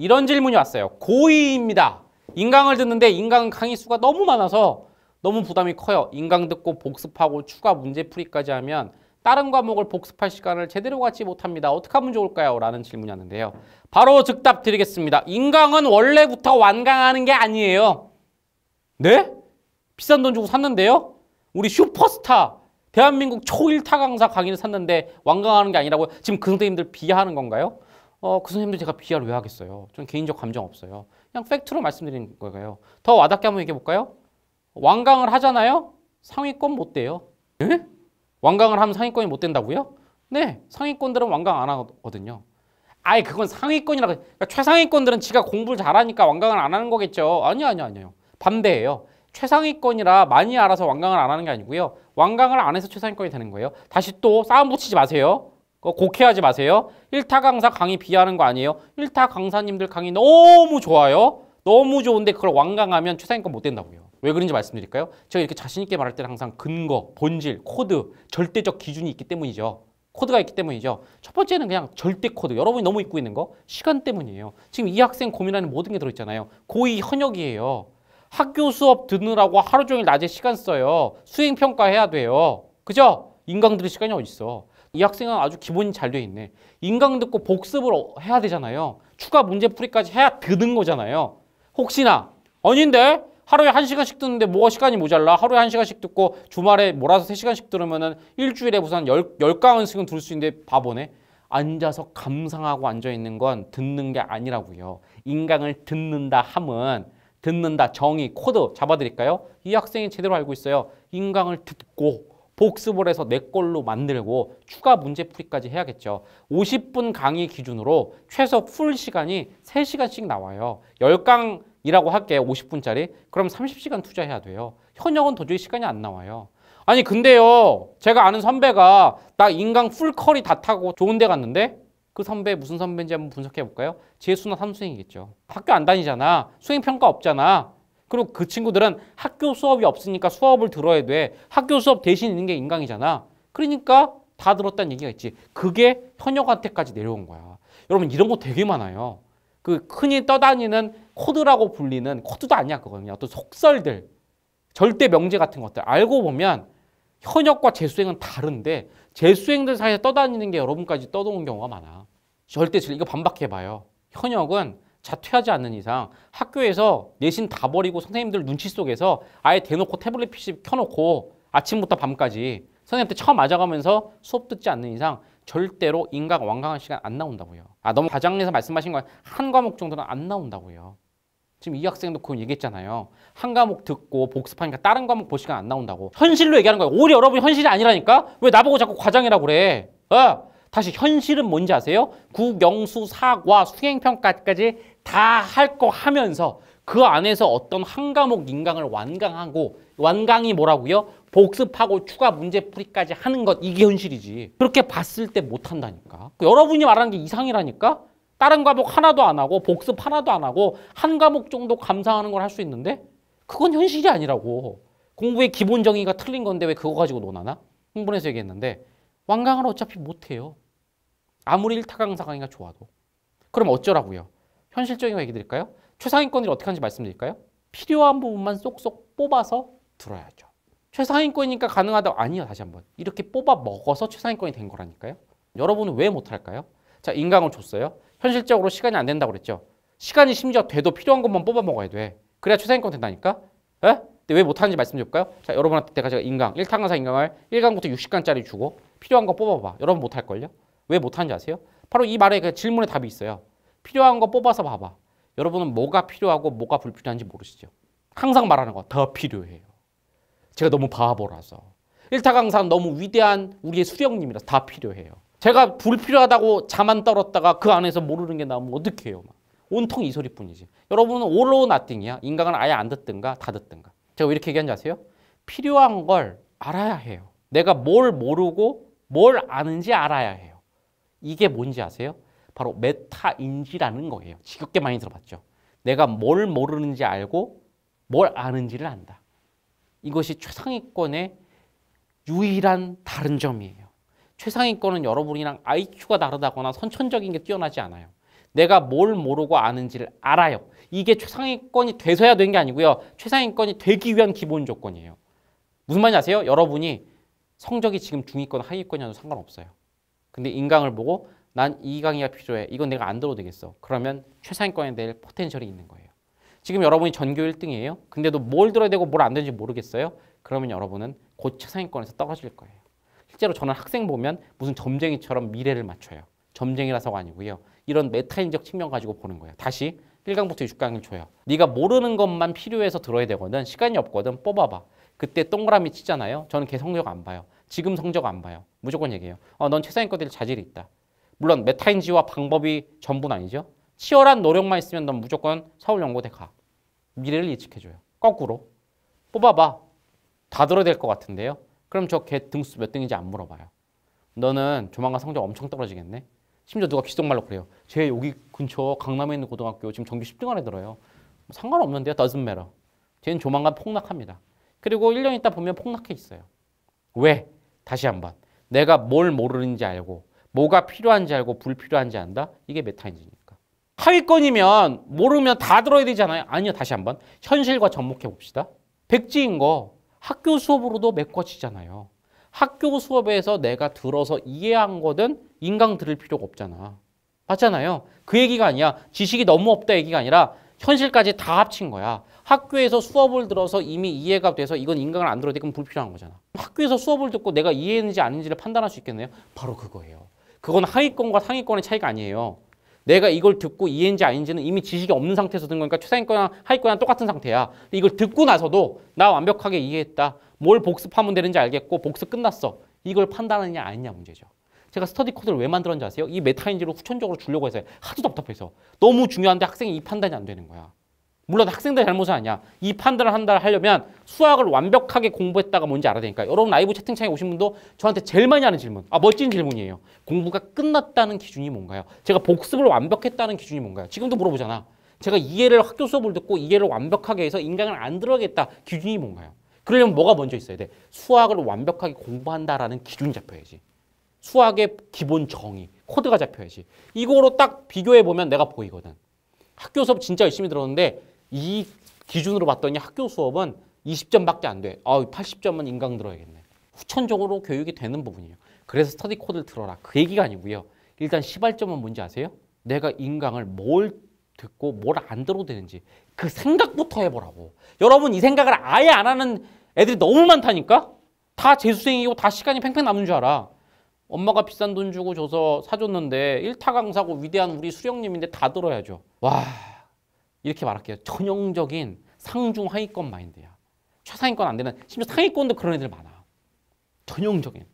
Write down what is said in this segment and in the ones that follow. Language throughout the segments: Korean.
이런 질문이 왔어요. 고2입니다. 인강을 듣는데 인강 강의 수가 너무 많아서 너무 부담이 커요. 인강 듣고 복습하고 추가 문제풀이까지 하면 다른 과목을 복습할 시간을 제대로 갖지 못합니다. 어떻게 하면 좋을까요? 라는 질문이 왔는데요. 바로 즉답 드리겠습니다. 인강은 원래부터 완강하는 게 아니에요. 네? 비싼 돈 주고 샀는데요? 우리 슈퍼스타 대한민국 초일타 강사 강의를 샀는데 완강하는 게 아니라고요? 지금 그 선생님들 비하하는 건가요? 어, 그 선생님들 제가 비하를 왜 하겠어요? 전 개인적 감정 없어요. 그냥 팩트로 말씀드리는 거예요. 더 와닿게 한번 얘기해 볼까요? 완강을 하잖아요? 상위권 못 돼요. 네? 완강을 하면 상위권이 못 된다고요? 네, 상위권들은 완강 안 하거든요. 아예 그건 상위권이라고 그러니까 최상위권들은 지가 공부를 잘하니까 완강을 안 하는 거겠죠. 아니요, 아니요, 아니요. 반대예요. 최상위권이라 많이 알아서 완강을 안 하는 게 아니고요. 완강을 안 해서 최상위권이 되는 거예요. 다시 또 싸움 붙이지 마세요. 그거 곡해하지 마세요. 1타 강사 강의 비하는 하거 아니에요. 1타 강사님들 강의 너무 좋아요. 너무 좋은데 그걸 완강하면 최상위권 못 된다고요. 왜 그런지 말씀드릴까요? 제가 이렇게 자신 있게 말할 때는 항상 근거, 본질, 코드, 절대적 기준이 있기 때문이죠. 코드가 있기 때문이죠. 첫 번째는 그냥 절대 코드. 여러분이 너무 잊고 있는 거 시간 때문이에요. 지금 이 학생 고민하는 모든 게 들어있잖아요. 고의 현역이에요. 학교 수업 듣느라고 하루 종일 낮에 시간 써요. 수행평가 해야 돼요. 그죠? 인강 들을 시간이 어딨어. 이 학생은 아주 기본이 잘 돼 있네. 인강 듣고 복습을 어, 해야 되잖아요. 추가 문제풀이까지 해야 드는 거잖아요. 혹시나 아닌데 하루에 한시간씩 듣는데 뭐가 시간이 모자라 하루에 한시간씩 듣고 주말에 몰아서 세시간씩 들으면 일주일에 우선 열0강은씩은 들을 수 있는데 바보네. 앉아서 감상하고 앉아있는 건 듣는 게 아니라고요. 인강을 듣는다 함은 듣는다 정의 코드 잡아드릴까요? 이 학생이 제대로 알고 있어요. 인강을 듣고 복습을 해서 내 걸로 만들고 추가 문제풀이까지 해야겠죠. 50분 강의 기준으로 최소 풀 시간이 3시간씩 나와요. 10강이라고 할게요. 50분짜리. 그럼 30시간 투자해야 돼요. 현역은 도저히 시간이 안 나와요. 아니 근데요 제가 아는 선배가 나 인강 풀컬이 다 타고 좋은 데 갔는데 그 선배 무슨 선배인지 한번 분석해 볼까요? 재수나 삼수행이겠죠. 학교 안 다니잖아. 수행평가 없잖아. 그리고 그 친구들은 학교 수업이 없으니까 수업을 들어야 돼. 학교 수업 대신 있는 게 인강이잖아. 그러니까 다 들었다는 얘기가 있지. 그게 현역한테까지 내려온 거야. 여러분 이런 거 되게 많아요. 그 흔히 떠다니는 코드라고 불리는 코드도 아니야 그거 는냥 어떤 속설들 절대 명제 같은 것들 알고 보면 현역과 재수행은 다른데 재수행들 사이에 떠다니는 게 여러분까지 떠도는 경우가 많아 절대 이거 반박해봐요 현역은 자퇴하지 않는 이상 학교에서 내신 다 버리고 선생님들 눈치 속에서 아예 대놓고 태블릿 PC 켜놓고 아침부터 밤까지 선생님한테 처음 맞아가면서 수업 듣지 않는 이상 절대로 인강 완강한 시간 안 나온다고요. 아 너무 과장님에서 말씀하신 건한 과목 정도는 안 나온다고요. 지금 이 학생도 그건 얘기했잖아요. 한 과목 듣고 복습하니까 다른 과목 볼 시간 안 나온다고. 현실로 얘기하는 거예요. 오히려 여러분이 현실이 아니라니까? 왜 나보고 자꾸 과장이라고 그래? 어? 다시 현실은 뭔지 아세요? 국영수, 사과, 수행평가까지 다할거 하면서 그 안에서 어떤 한 과목 인강을 완강하고 완강이 뭐라고요? 복습하고 추가 문제풀이까지 하는 것 이게 현실이지 그렇게 봤을 때 못한다니까 여러분이 말하는 게 이상이라니까 다른 과목 하나도 안 하고 복습 하나도 안 하고 한 과목 정도 감상하는 걸 할 수 있는데 그건 현실이 아니라고 공부의 기본 정의가 틀린 건데 왜 그거 가지고 논하나? 흥분해서 얘기했는데 완강을 어차피 못해요 아무리 일타 강사 강의가 좋아도 그럼 어쩌라고요? 현실적인 거 얘기 드릴까요? 최상위권을 어떻게 하는지 말씀드릴까요? 필요한 부분만 쏙쏙 뽑아서 들어야죠. 최상위권이니까 가능하다. 고 아니요, 다시 한번. 이렇게 뽑아 먹어서 최상위권이 된 거라니까요. 여러분은 왜 못할까요? 자, 인강을 줬어요. 현실적으로 시간이 안 된다고 그랬죠. 시간이 심지어 돼도 필요한 것만 뽑아 먹어야 돼. 그래야 최상위권 된다니까? 에? 근데 왜 못하는지 말씀드릴까요? 자, 여러분한테 내가 제가 인강, 1타 강사 인강을 1강부터 60강짜리 주고 필요한 거 뽑아봐. 여러분 못할걸요? 왜 못하는지 아세요? 바로 이 말에 그 질문에 답이 있어요. 필요한 거 뽑아서 봐봐. 여러분은 뭐가 필요하고 뭐가 불필요한지 모르시죠? 항상 말하는 거 더 필요해요. 제가 너무 바보라서. 일타 강사는 너무 위대한 우리의 수령님이라서 다 필요해요. 제가 불필요하다고 자만 떨었다가 그 안에서 모르는 게 나오면 어떡해요. 막. 온통 이 소리뿐이지. 여러분은 올로 나띵이야. 인간은 아예 안 듣든가 다 듣든가. 제가 왜 이렇게 얘기하는지 아세요? 필요한 걸 알아야 해요. 내가 뭘 모르고 뭘 아는지 알아야 해요. 이게 뭔지 아세요? 바로 메타인지라는 거예요. 지겹게 많이 들어봤죠. 내가 뭘 모르는지 알고 뭘 아는지를 안다. 이것이 최상위권의 유일한 다른 점이에요. 최상위권은 여러분이랑 IQ가 다르다거나 선천적인 게 뛰어나지 않아요. 내가 뭘 모르고 아는지를 알아요. 이게 최상위권이 돼서야 되는 게 아니고요. 최상위권이 되기 위한 기본 조건이에요. 무슨 말인지 아세요? 여러분이 성적이 지금 중위권, 하위권이어도 상관없어요. 근데 인강을 보고 난이 강의가 필요해. 이건 내가 안 들어도 되겠어. 그러면 최상위권에 낼 포텐셜이 있는 거예요. 지금 여러분이 전교 1등이에요. 근데도 뭘 들어야 되고 뭘 안 되는지 모르겠어요. 그러면 여러분은 곧 최상위권에서 떨어질 거예요. 실제로 저는 학생 보면 무슨 점쟁이처럼 미래를 맞춰요. 점쟁이라서가 아니고요. 이런 메타인적 측면 가지고 보는 거예요. 다시 1강부터 6강을 줘요. 네가 모르는 것만 필요해서 들어야 되거든. 시간이 없거든. 뽑아봐. 그때 동그라미 치잖아요. 저는 걔 성적 안 봐요. 지금 성적 안 봐요. 무조건 얘기해요. 어, 넌 최상위권 될 자질이 있다. 물론 메타인지와 방법이 전부는 아니죠. 치열한 노력만 있으면 넌 무조건 서울연구대 가. 미래를 예측해줘요. 거꾸로. 뽑아봐. 다 들어댈 것 같은데요. 그럼 저 걔 등수 몇 등인지 안 물어봐요. 너는 조만간 성적 엄청 떨어지겠네. 심지어 누가 비속말로 그래요. 제 여기 근처 강남에 있는 고등학교 지금 전교 10등 안에 들어요. 상관없는데요. doesn't matter. 쟤는 조만간 폭락합니다. 그리고 1년 있다 보면 폭락해 있어요. 왜? 다시 한번. 내가 뭘 모르는지 알고 뭐가 필요한지 알고 불필요한지 안다? 이게 메타인지니까. 하위권이면 모르면 다 들어야 되잖아요. 아니요. 다시 한번. 현실과 접목해 봅시다. 백지인 거 학교 수업으로도 메꿔지잖아요. 학교 수업에서 내가 들어서 이해한 거든 인강 들을 필요가 없잖아. 맞잖아요. 그 얘기가 아니야. 지식이 너무 없다 얘기가 아니라 현실까지 다 합친 거야. 학교에서 수업을 들어서 이미 이해가 돼서 이건 인강을 안 들어도 되면 불필요한 거잖아. 학교에서 수업을 듣고 내가 이해했는지 아닌지를 판단할 수 있겠네요. 바로 그거예요. 그건 하위권과 상위권의 차이가 아니에요. 내가 이걸 듣고 이해인지 아닌지는 이미 지식이 없는 상태에서 든 거니까 최상위권이나 하위권이랑 똑같은 상태야. 이걸 듣고 나서도 나 완벽하게 이해했다. 뭘 복습하면 되는지 알겠고 복습 끝났어. 이걸 판단하느냐 아니냐 문제죠. 제가 스터디 코드를 왜 만들었는지 아세요? 이 메타인지로 후천적으로 주려고 해서 하도 답답해서 너무 중요한데 학생이 이 판단이 안 되는 거야. 물론 학생들 잘못은 아니야. 이 판단을 한다 하려면 수학을 완벽하게 공부했다가 뭔지 알아야 되니까 여러분 라이브 채팅창에 오신 분도 저한테 제일 많이 하는 질문. 아 멋진 질문이에요. 공부가 끝났다는 기준이 뭔가요? 제가 복습을 완벽했다는 기준이 뭔가요? 지금도 물어보잖아. 제가 이해를 학교 수업을 듣고 이해를 완벽하게 해서 인강을 안 들어야겠다 기준이 뭔가요? 그러려면 뭐가 먼저 있어야 돼? 수학을 완벽하게 공부한다라는 기준이 잡혀야지. 수학의 기본 정의, 코드가 잡혀야지. 이거로 딱 비교해보면 내가 보이거든. 학교 수업 진짜 열심히 들었는데 이 기준으로 봤더니 학교 수업은 20점밖에 안 돼. 아, 80점은 인강 들어야겠네. 후천적으로 교육이 되는 부분이에요. 그래서 스터디 코드를 들어라. 그 얘기가 아니고요. 일단 시발점은 뭔지 아세요? 내가 인강을 뭘 듣고 뭘 안 들어도 되는지 그 생각부터 해보라고. 여러분 이 생각을 아예 안 하는 애들이 너무 많다니까? 다 재수생이고 다 시간이 팽팽 남는 줄 알아. 엄마가 비싼 돈 주고 줘서 사줬는데 1타 강사고 위대한 우리 수령님인데 다 들어야죠. 와... 이렇게 말할게요. 전형적인 상중 하위권 마인드야. 최상위권 안 되는 심지어 상위권도 그런 애들 많아. 전형적인.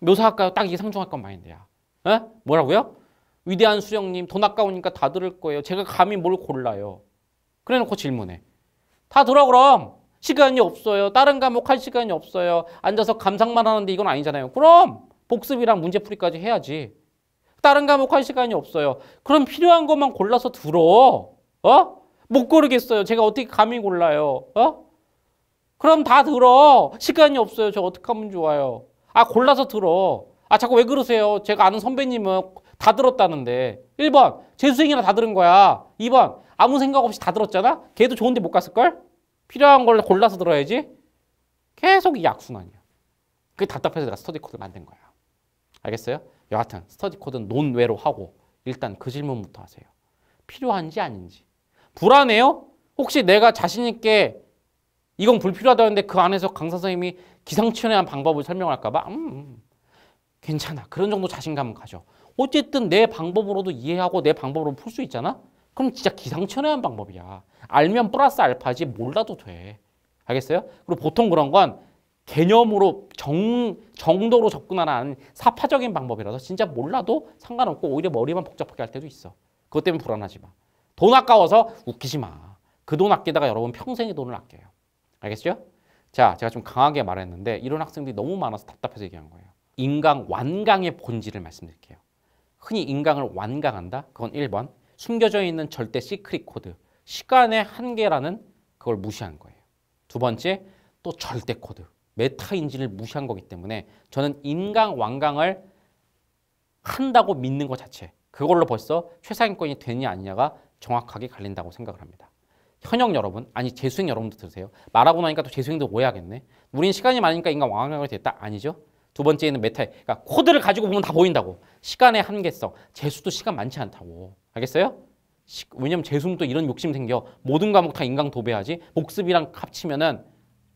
묘사할까요? 딱 이게 상중하권 마인드야. 에? 어? 뭐라고요? 위대한 수령님 돈 아까우니까 다 들을 거예요. 제가 감히 뭘 골라요. 그래 놓고 질문해. 다 들어 그럼. 시간이 없어요. 다른 과목 할 시간이 없어요. 앉아서 감상만 하는데 이건 아니잖아요. 그럼 복습이랑 문제풀이까지 해야지. 다른 과목 할 시간이 없어요. 그럼 필요한 것만 골라서 들어. 어? 못 고르겠어요. 제가 어떻게 감히 골라요. 어? 그럼 다 들어. 시간이 없어요. 저 어떻게 하면 좋아요. 아 골라서 들어. 아 자꾸 왜 그러세요. 제가 아는 선배님은 다 들었다는데. 1번 재수생이나 다 들은 거야. 2번 아무 생각 없이 다 들었잖아. 걔도 좋은데 못 갔을걸? 필요한 걸 골라서 들어야지. 계속 약순환이야 그게 답답해서 내가 스터디 코드를 만든 거야. 알겠어요? 여하튼 스터디 코드는 논외로 하고 일단 그 질문부터 하세요. 필요한지 아닌지. 불안해요? 혹시 내가 자신 있게 이건 불필요하다는데 그 안에서 강사 선생님이 기상천외한 방법을 설명할까 봐 음, 음, 음, 괜찮아. 그런 정도 자신감은 가져. 어쨌든 내 방법으로도 이해하고 내 방법으로 풀 수 있잖아? 그럼 진짜 기상천외한 방법이야. 알면 플러스 알파지 몰라도 돼. 알겠어요? 그리고 보통 그런 건 개념으로 정, 정도로 접근하는 사파적인 방법이라서 진짜 몰라도 상관없고 오히려 머리만 복잡하게 할 때도 있어. 그것 때문에 불안하지 마. 돈 아까워서 웃기지 마. 그 돈 아끼다가 여러분 평생의 돈을 아껴요. 알겠죠? 자, 제가 좀 강하게 말했는데 이런 학생들이 너무 많아서 답답해서 얘기한 거예요. 인강 완강의 본질을 말씀드릴게요. 흔히 인강을 완강한다? 그건 1번. 숨겨져 있는 절대 시크릿 코드. 시간의 한계라는 그걸 무시한 거예요. 두 번째, 또 절대 코드. 메타인지를 무시한 거기 때문에 저는 인강 완강을 한다고 믿는 것 자체. 그걸로 벌써 최상위권이 되냐 아니냐가 정확하게 갈린다고 생각을 합니다. 현역 여러분, 아니 재수생 여러분도 들으세요. 말하고 나니까 또 재수생도 오해하겠네. 우린 시간이 많으니까 인간 왕왕하게 됐다. 아니죠. 두 번째는 메타 그러니까 코드를 가지고 보면 다 보인다고. 시간의 한계성. 재수도 시간 많지 않다고. 알겠어요? 시, 왜냐면 재수는 또 이런 욕심 생겨. 모든 과목 다 인강 도배하지. 복습이랑 합치면은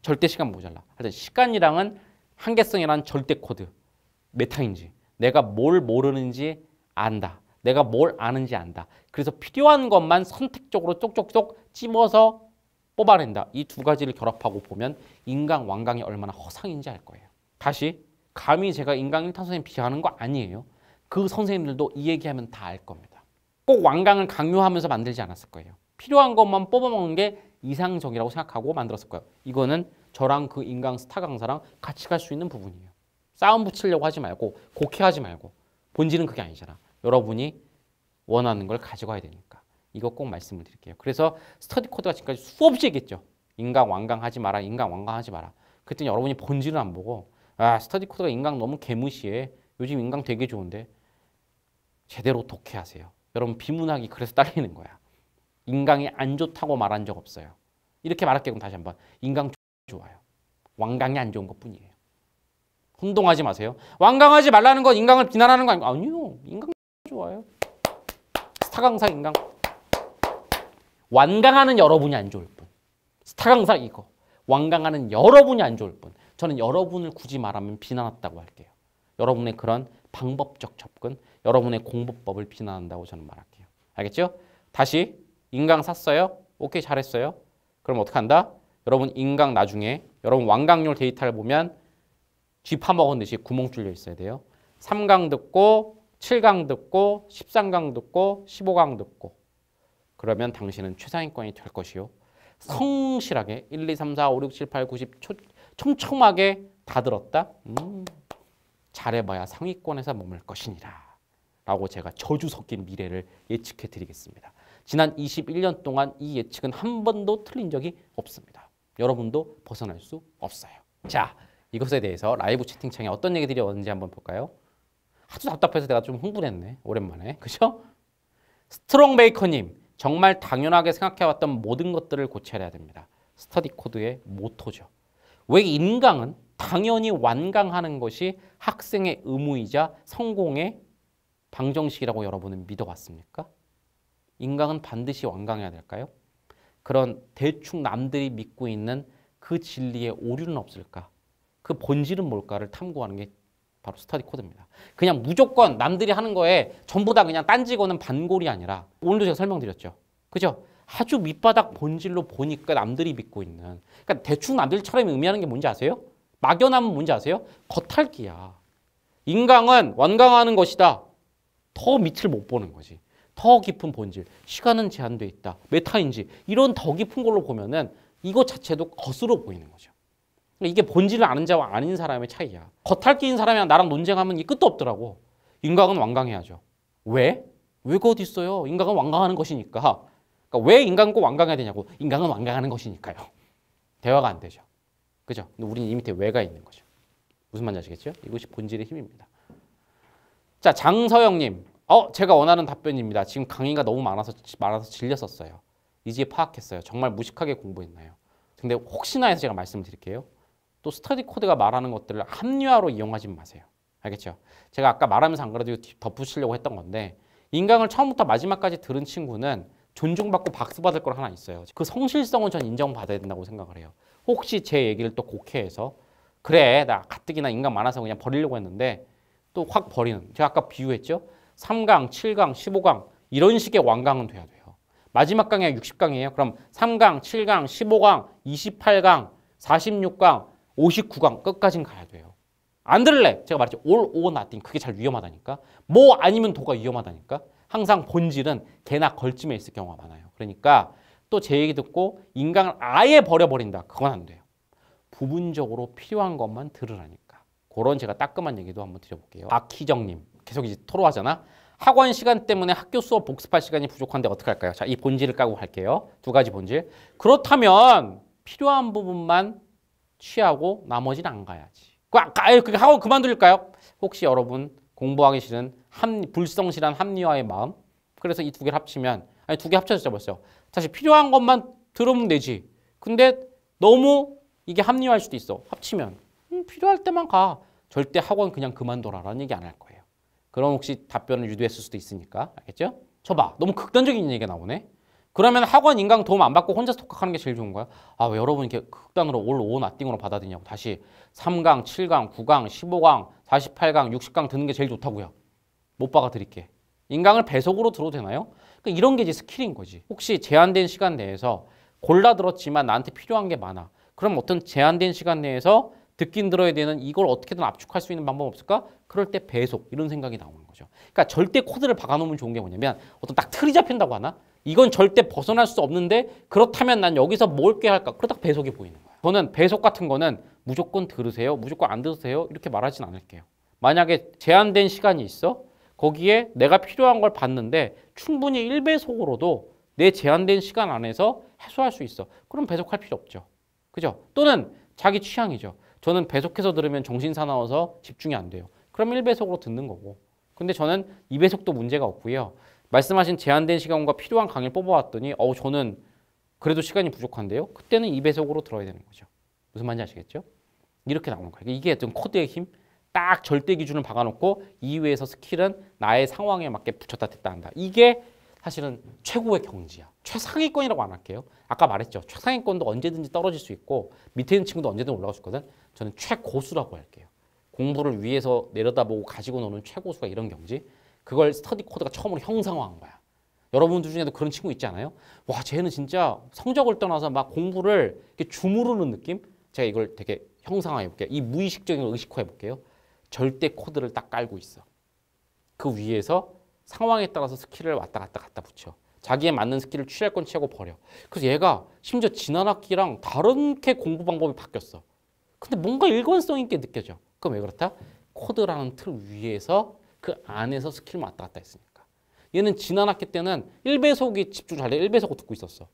절대 시간 모자라. 하여튼 시간이랑은 한계성이란 절대 코드. 메타인지. 내가 뭘 모르는지 안다. 내가 뭘 아는지 안다. 그래서 필요한 것만 선택적으로 쪽쪽쪽 찝어서 뽑아낸다. 이 두 가지를 결합하고 보면 인강 왕강이 얼마나 허상인지 알 거예요. 다시 감히 제가 인강 1타 선생님 비하하는 거 아니에요. 그 선생님들도 이 얘기하면 다 알 겁니다. 꼭 왕강을 강요하면서 만들지 않았을 거예요. 필요한 것만 뽑아먹는 게 이상적이라고 생각하고 만들었을 거예요. 이거는 저랑 그 인강 스타 강사랑 같이 갈 수 있는 부분이에요. 싸움 붙이려고 하지 말고 곡해하지 말고 본질은 그게 아니잖아. 여러분이 원하는 걸 가져가야 되니까. 이거 꼭 말씀을 드릴게요. 그래서 스터디 코드가 지금까지 수없이 얘기했죠. 인강 완강 하지 마라. 인강 완강 하지 마라. 그랬더니 여러분이 본질을 안 보고 아 스터디 코드가 인강 너무 개무시해. 요즘 인강 되게 좋은데 제대로 독해하세요. 여러분 비문학이 그래서 딸리는 거야. 인강이 안 좋다고 말한 적 없어요. 이렇게 말할게요. 그럼 다시 한번. 인강 좋아요. 완강이 안 좋은 것뿐이에요. 혼동하지 마세요. 완강하지 말라는 건 인강을 비난하는 거 아니고 아니요. 인강 좋아요. 스타강사 인강 완강하는 여러분이 안 좋을 뿐 스타강사 이거 완강하는 여러분이 안 좋을 뿐 저는 여러분을 굳이 말하면 비난했다고 할게요 여러분의 그런 방법적 접근 여러분의 공부법을 비난한다고 저는 말할게요 알겠죠? 다시 인강 샀어요? 오케이 잘했어요 그럼 어떻 한다? 여러분 인강 나중에 여러분 완강률 데이터를 보면 쥐 파먹은 듯이 구멍 뚫려 있어야 돼요 3강 듣고 7강 듣고 13강 듣고 15강 듣고 그러면 당신은 최상위권이 될 것이요. 성실하게 1, 2, 3, 4, 5, 6, 7, 8, 9, 10 초, 촘촘하게 다 들었다. 음, 잘해봐야 상위권에서 머물 것이니라. 라고 제가 저주 섞인 미래를 예측해 드리겠습니다. 지난 21년 동안 이 예측은 한 번도 틀린 적이 없습니다. 여러분도 벗어날 수 없어요. 자, 이것에 대해서 라이브 채팅창에 어떤 얘기들이 오는지 한번 볼까요? 아주 답답해서 내가 좀 흥분했네. 오랜만에. 그죠? 스트롱 베이커님, 정말 당연하게 생각해왔던 모든 것들을 고쳐야 됩니다. 스터디 코드의 모토죠. 왜 인강은 당연히 완강하는 것이 학생의 의무이자 성공의 방정식이라고 여러분은 믿어왔습니까? 인강은 반드시 완강해야 될까요? 그런 대충 남들이 믿고 있는 그 진리의 오류는 없을까? 그 본질은 뭘까를 탐구하는 게 바로 스터디 코드입니다. 그냥 무조건 남들이 하는 거에 전부 다 그냥 딴지거는 반골이 아니라 오늘도 제가 설명드렸죠. 그죠? 아주 밑바닥 본질로 보니까 남들이 믿고 있는 그러니까 대충 남들처럼 의미하는 게 뭔지 아세요? 막연함은 뭔지 아세요? 겉핥기야. 인강은 완강하는 것이다. 더 밑을 못 보는 거지. 더 깊은 본질, 시간은 제한돼 있다, 메타인지 이런 더 깊은 걸로 보면은 이거 자체도 거스로 보이는 거죠. 이게 본질을 아는 자와 아닌 사람의 차이야. 겉핥기인 사람이랑 나랑 논쟁하면 이 끝도 없더라고. 인간은 완강해야죠. 왜? 왜가 그 어디 있어요? 인간은 완강하는 것이니까. 그러니까 왜 인간은 꼭 완강해야 되냐고. 인간은 완강하는 것이니까요. 대화가 안 되죠. 그죠? 근데 우리는 이 밑에 왜가 있는 거죠. 무슨 말인지 아시겠죠? 이것이 본질의 힘입니다. 자, 장서영님. 어, 제가 원하는 답변입니다. 지금 강의가 너무 많아서, 많아서 질렸었어요. 이제 파악했어요. 정말 무식하게 공부했나요? 근데 혹시나 해서 제가 말씀을 드릴게요. 또 스터디 코드가 말하는 것들을 합리화로 이용하지 마세요. 알겠죠? 제가 아까 말하면서 안 그래도 덧붙이려고 했던 건데 인강을 처음부터 마지막까지 들은 친구는 존중받고 박수받을 걸 하나 있어요. 그 성실성은 전 인정받아야 된다고 생각을 해요. 혹시 제 얘기를 또 곡해해서 그래 나 가뜩이나 인간 많아서 그냥 버리려고 했는데 또 확 버리는 제가 아까 비유했죠. 3강, 7강, 15강 이런 식의 완강은 돼야 돼요. 마지막 강이 60강이에요. 그럼 3강, 7강, 15강, 28강, 46강 59강 끝까지는 가야 돼요. 안 들을래. 제가 말했죠. all or nothing. 그게 잘 위험하다니까. 뭐 아니면 도가 위험하다니까. 항상 본질은 개나 걸쯤에 있을 경우가 많아요. 그러니까 또 제 얘기 듣고 인강을 아예 버려버린다. 그건 안 돼요. 부분적으로 필요한 것만 들으라니까. 그런 제가 따끔한 얘기도 한번 드려볼게요. 박희정님. 계속 이제 토로하잖아. 학원 시간 때문에 학교 수업 복습할 시간이 부족한데 어떻게 할까요? 자, 이 본질을 까고 갈게요. 두 가지 본질. 그렇다면 필요한 부분만 취하고 나머지는 안 가야지. 꽉, 그, 아, 아, 그게 하고 그만둘까요? 혹시 여러분 공부하기 싫은 합 불성실한 합리화의 마음? 그래서 이 두 개를 합치면 아니 두 개 합쳐졌죠 벌써. 사실 필요한 것만 들으면 되지. 근데 너무 이게 합리화할 수도 있어. 합치면 음, 필요할 때만 가. 절대 학원 그냥 그만둬라라는 얘기 안 할 거예요. 그럼 혹시 답변을 유도했을 수도 있으니까 알겠죠? 쳐봐 너무 극단적인 얘기가 나오네. 그러면 학원 인강 도움 안 받고 혼자서 독학하는 게 제일 좋은 거야. 아, 여러분 이렇게 극단으로 올, 온, 아띵으로 받아들이냐고. 다시 3강, 7강, 9강, 15강, 48강, 60강 드는 게 제일 좋다고요. 못 박아드릴게. 인강을 배속으로 들어도 되나요? 그러니까 이런 게 이제 스킬인 거지. 혹시 제한된 시간 내에서 골라 들었지만 나한테 필요한 게 많아. 그럼 어떤 제한된 시간 내에서 듣긴 들어야 되는 이걸 어떻게든 압축할 수 있는 방법 없을까? 그럴 때 배속 이런 생각이 나오는 거죠. 그러니까 절대 코드를 박아놓으면 좋은 게 뭐냐면 어떤 딱 틀이 잡힌다고 하나? 이건 절대 벗어날 수 없는데 그렇다면 난 여기서 뭘 꾀할까? 그러다 배속이 보이는 거예 저는 배속 같은 거는 무조건 들으세요. 무조건 안 들으세요. 이렇게 말하진 않을게요. 만약에 제한된 시간이 있어 거기에 내가 필요한 걸 봤는데 충분히 1배속으로도 내 제한된 시간 안에서 해소할 수 있어. 그럼 배속할 필요 없죠. 그죠? 또는 자기 취향이죠. 저는 배속해서 들으면 정신 사나워서 집중이 안 돼요. 그럼 1배속으로 듣는 거고. 근데 저는 2배속도 문제가 없고요. 말씀하신 제한된 시간과 필요한 강의를 뽑아왔더니 어우 저는 그래도 시간이 부족한데요. 그때는 2배속으로 들어야 되는 거죠. 무슨 말인지 아시겠죠? 이렇게 나오는 거예요. 이게 어떤 코드의 힘. 딱 절대 기준을 박아놓고 이외에서 스킬은 나의 상황에 맞게 붙였다 됐다 한다. 이게 사실은 최고의 경지야. 최상위권이라고 안 할게요. 아까 말했죠. 최상위권도 언제든지 떨어질 수 있고 밑에 있는 친구도 언제든 올라갈 수 있거든. 저는 최고수라고 할게요. 공부를 위해서 내려다보고 가지고 노는 최고수가 이런 경지. 그걸 스터디 코드가 처음으로 형상화한 거야. 여러분들 중에도 그런 친구 있지 않아요? 와, 쟤는 진짜 성적을 떠나서 막 공부를 이렇게 주무르는 느낌? 제가 이걸 되게 형상화해 볼게요. 이 무의식적인 걸 의식화해 볼게요. 절대 코드를 딱 깔고 있어. 그 위에서 상황에 따라서 스킬을 왔다 갔다 갔다 붙여. 자기에 맞는 스킬을 취할 건 취하고 버려. 그래서 얘가 심지어 지난 학기랑 다른 게 공부 방법이 바뀌었어. 근데 뭔가 일관성 있게 느껴져. 그럼 왜 그렇다? 코드라는 틀 위에서 그 안에서 스킬만 왔다 갔다 했으니까. 얘는 지난 학기 때는 1배속이 집중 잘 돼. 1배속으 듣고 있었어.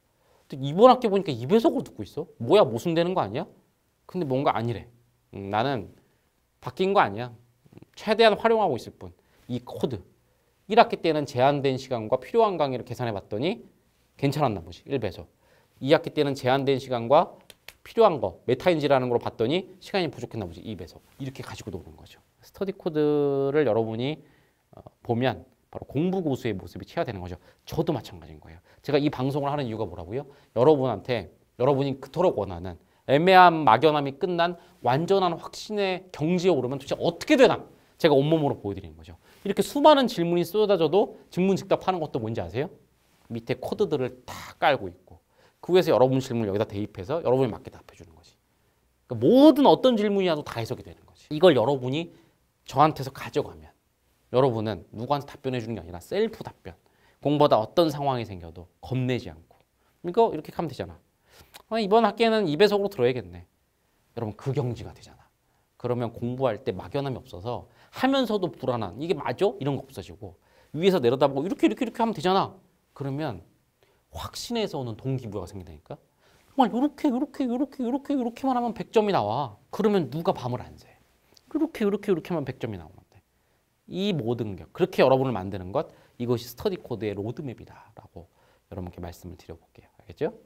이번 학기 보니까 2배속으 듣고 있어. 뭐야 모순되는 거 아니야? 근데 뭔가 아니래. 음, 나는 바뀐 거 아니야. 음, 최대한 활용하고 있을 뿐. 이 코드. 1학기 때는 제한된 시간과 필요한 강의를 계산해 봤더니 괜찮았나 보지. 1배속. 2학기 때는 제한된 시간과 필요한 거, 메타인지라는 걸 봤더니 시간이 부족했나 보지. 2배속. 이렇게 가지고 노는 거죠. 스터디 코드를 여러분이 어, 보면 바로 공부 고수의 모습이 취하되는 거죠. 저도 마찬가지인 거예요. 제가 이 방송을 하는 이유가 뭐라고요? 여러분한테 여러분이 그토록 원하는 애매함, 막연함이 끝난 완전한 확신의 경지에 오르면 도대체 어떻게 되나? 제가 온몸으로 보여드리는 거죠. 이렇게 수많은 질문이 쏟아져도 직문직답하는 것도 뭔지 아세요? 밑에 코드들을 다 깔고 있고 그 위에서 여러분 질문을 여기다 대입해서 여러분이 맞게 답해주는 거지. 그러니까 모든 어떤 질문이라도 다 해석이 되는 거지. 이걸 여러분이 저한테서 가져가면 여러분은 누구한테 답변해 주는 게 아니라 셀프 답변. 공부하다 어떤 상황이 생겨도 겁내지 않고. 이거 이렇게 하면 되잖아. 아, 이번 학기에는 2배속으로 들어야겠네. 여러분 그 경지가 되잖아. 그러면 공부할 때 막연함이 없어서 하면서도 불안한 이게 맞죠 이런 거 없어지고 위에서 내려다보고 이렇게 이렇게 이렇게 하면 되잖아. 그러면 확신에서 오는 동기부여가 생긴다니까. 정말 요렇게 요렇게 요렇게 요렇게 요렇게만 하면 100점이 나와. 그러면 누가 밤을 안 새? 이렇게 이렇게 이렇게만 100점이 나오는 건데 이 모든 것 그렇게 여러분을 만드는 것 이것이 스터디 코드의 로드맵이다라고 여러분께 말씀을 드려볼게요. 알겠죠?